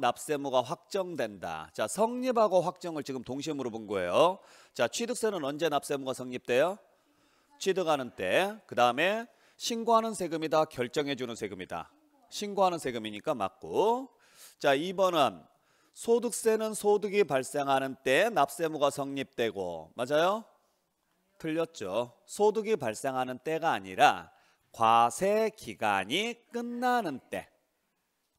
납세무가 확정된다. 자, 성립하고 확정을 지금 동시에 물어본 거예요. 자, 취득세는 언제 납세무가 성립돼요? 취득하는 때. 그다음에 신고하는 세금이다, 결정해 주는 세금이다. 신고하는 세금이니까 맞고. 자, 2번은 소득세는 소득이 발생하는 때 납세무가 성립되고. 맞아요? 틀렸죠. 소득이 발생하는 때가 아니라 과세 기간이 끝나는 때.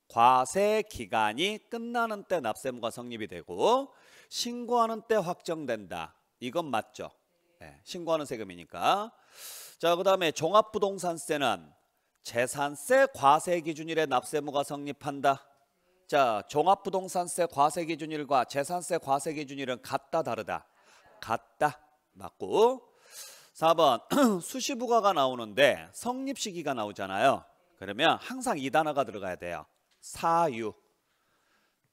과세 기간이 끝나는 때 납세무가 성립이 되고 신고하는 때 확정된다. 이건 맞죠? 네, 신고하는 세금이니까. 자, 그다음에 종합부동산세는 재산세 과세 기준일에 납세무가 성립한다. 자, 종합부동산세 과세 기준일과 재산세 과세 기준일은 같다 다르다. 같다. 맞고. 4번 수시부과가 나오는데 성립시기가 나오잖아요. 그러면 항상 이 단어가 들어가야 돼요. 사유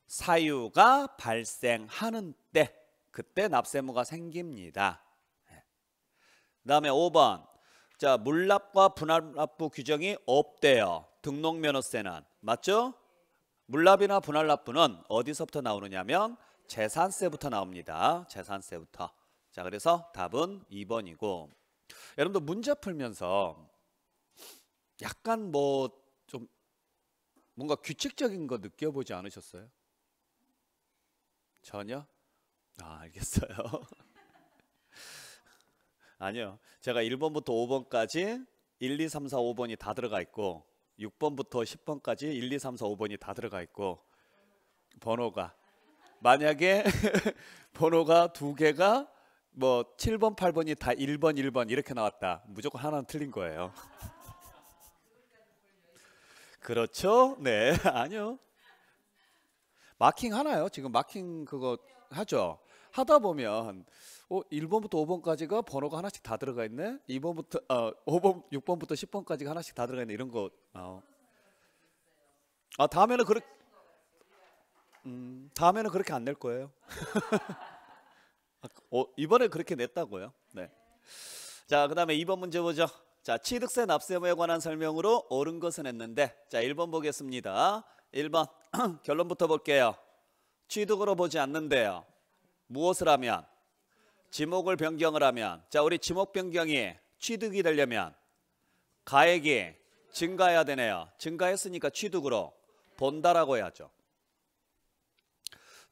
사유가 발생하는 때 그때 납세무가 생깁니다. 예. 그 다음에 5번 자 물납과 분할납부 규정이 없대요. 등록면허세는 맞죠? 물납이나 분할납부는 어디서부터 나오느냐면 재산세부터 나옵니다. 재산세부터. 자 그래서 답은 2번이고 여러분도 문제 풀면서 약간 뭐 뭔가 규칙적인 거 느껴보지 않으셨어요? 전혀? 아, 알겠어요. 아니요. 제가 1번부터 5번까지 1, 2, 3, 4, 5번이 다 들어가 있고 6번부터 10번까지 1, 2, 3, 4, 5번이 다 들어가 있고 번호가 만약에 번호가 두 개가 뭐 7번, 8번이 다 1번, 1번 이렇게 나왔다. 무조건 하나는 틀린 거예요. 그렇죠? 네, 아니요. 마킹 하나요? 지금 마킹 그거 하죠. 하다 보면 어, 1번부터 5번까지가 번호가 하나씩 다 들어가 있네. 2번부터 어, 5번, 6번부터 10번까지가 하나씩 다 들어가 있네. 이런 거. 어. 아 다음에는 그렇게 음, 다음에는 그렇게 안 낼 거예요. 아, 어, 이번에 그렇게 냈다고요. 네. 자, 그다음에 2번 문제 보죠. 자, 취득세 납세에 관한 설명으로 옳은 것은 했는데 자, 1번 보겠습니다. 1번 결론부터 볼게요. 취득으로 보지 않는데요. 무엇을 하면? 지목을 변경을 하면 자, 우리 지목 변경이 취득이 되려면 가액이 증가해야 되네요. 증가했으니까 취득으로 본다라고 해야죠.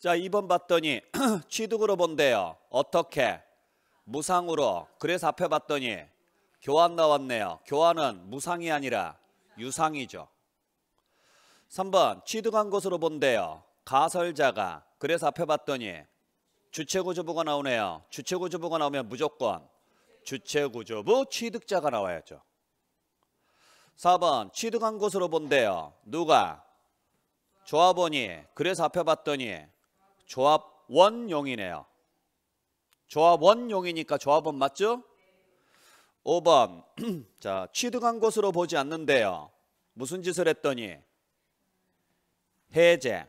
자, 2번 봤더니 취득으로 본대요. 어떻게? 무상으로. 그래서 앞에 봤더니 교환 나왔네요. 교환은 무상이 아니라 유상이죠. 3번 취득한 것으로 본대요. 가설자가 그래서 앞에 봤더니 주체구조부가 나오네요. 주체구조부가 나오면 무조건 주체구조부 취득자가 나와야죠. 4번 취득한 것으로 본대요. 누가? 조합원이 그래서 앞에 봤더니 조합원용이네요. 조합원용이니까 조합원 맞죠? 5번 자 취득한 것으로 보지 않는데요. 무슨 짓을 했더니 해제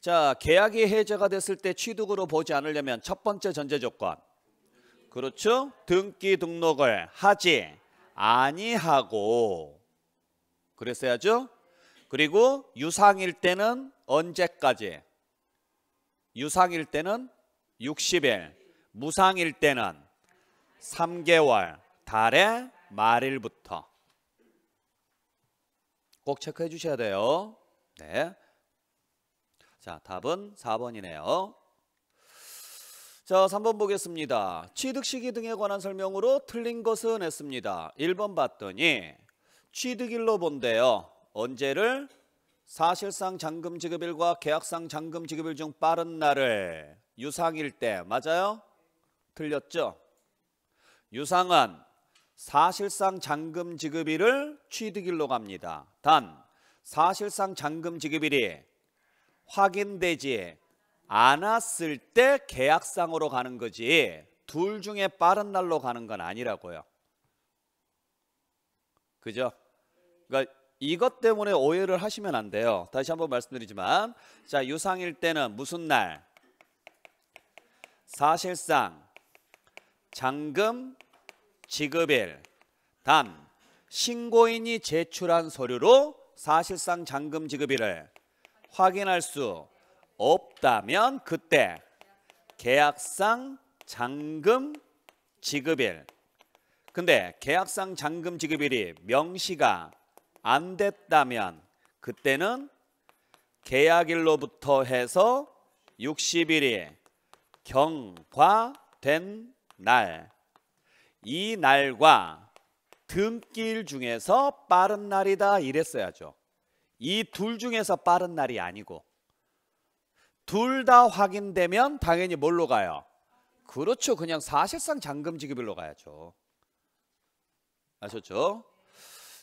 자 계약이 해제가 됐을 때 취득으로 보지 않으려면 첫 번째 전제 조건 그렇죠? 등기 등록을 하지 아니하고 그랬어야죠. 그리고 유상일 때는 언제까지? 유상일 때는 60일, 무상일 때는 3개월. 달의 말일부터 꼭 체크해 주셔야 돼요. 네. 자, 답은 4번이네요. 자, 3번 보겠습니다. 취득 시기 등에 관한 설명으로 틀린 것은 했습니다. 1번 봤더니 취득일로 본대요. 언제를 사실상 잔금 지급일과 계약상 잔금 지급일 중 빠른 날을 유상일 때 맞아요? 틀렸죠? 유상은 사실상 잔금 지급일을 취득일로 갑니다. 단 사실상 잔금 지급일이 확인되지 않았을 때 계약상으로 가는 거지 둘 중에 빠른 날로 가는 건 아니라고요. 그죠? 그러니까 이것 때문에 오해를 하시면 안 돼요. 다시 한번 말씀드리지만 자 유상일 때는 무슨 날? 사실상 잔금 지급일, 단 신고인이 제출한 서류로 사실상 잔금 지급일을 확인할 수 없다면 그때 계약상 잔금 지급일 근데 계약상 잔금 지급일이 명시가 안 됐다면 그때는 계약일로부터 해서 60일이 경과된 날이 날과 등길 중에서 빠른 날이다 이랬어야죠. 이 둘 중에서 빠른 날이 아니고 둘 다 확인되면 당연히 뭘로 가요? 그렇죠. 그냥 사실상 잠금지급일로 가야죠. 아셨죠?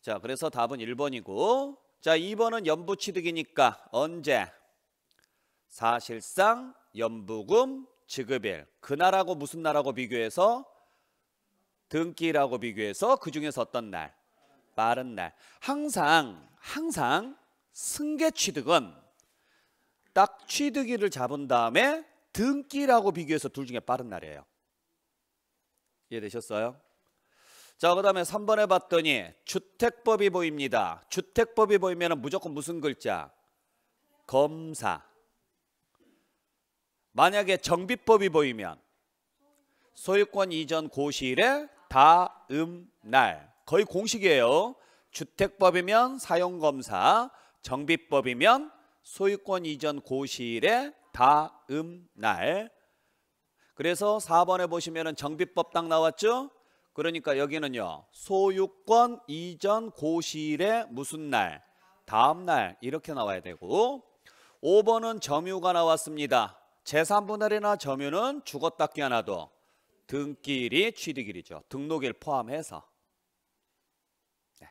자, 그래서 답은 1번이고 자, 2번은 연부취득이니까 언제? 사실상 연부금 지급일. 그날하고 무슨 날하고 비교해서 등기라고 비교해서 그 중에서 어떤 날? 빠른 날. 항상 항상 승계 취득은 딱 취득일을 잡은 다음에 등기라고 비교해서 둘 중에 빠른 날이에요. 이해되셨어요? 자, 그 다음에 3번에 봤더니 주택법이 보입니다. 주택법이 보이면 무조건 무슨 글자? 검사. 만약에 정비법이 보이면 소유권 이전 고시일에 다음 날 거의 공식이에요. 주택법이면 사용검사, 정비법이면 소유권 이전 고시일의 다음 날. 그래서 4번에 보시면 정비법 딱 나왔죠? 그러니까 여기는요. 소유권 이전 고시일의 무슨 날? 다음 날 이렇게 나와야 되고 5번은 점유가 나왔습니다. 재산분할이나 점유는 죽었다 기어나도 등길이 취득일이죠. 등록일 포함해서. 네.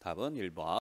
답은 1번.